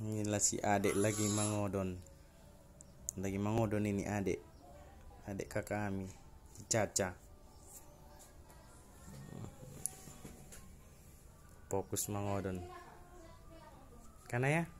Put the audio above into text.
inilah si adik lagi mangodon lagi mangodon ini adik adik kakak kami caca fokus mangodon karena ya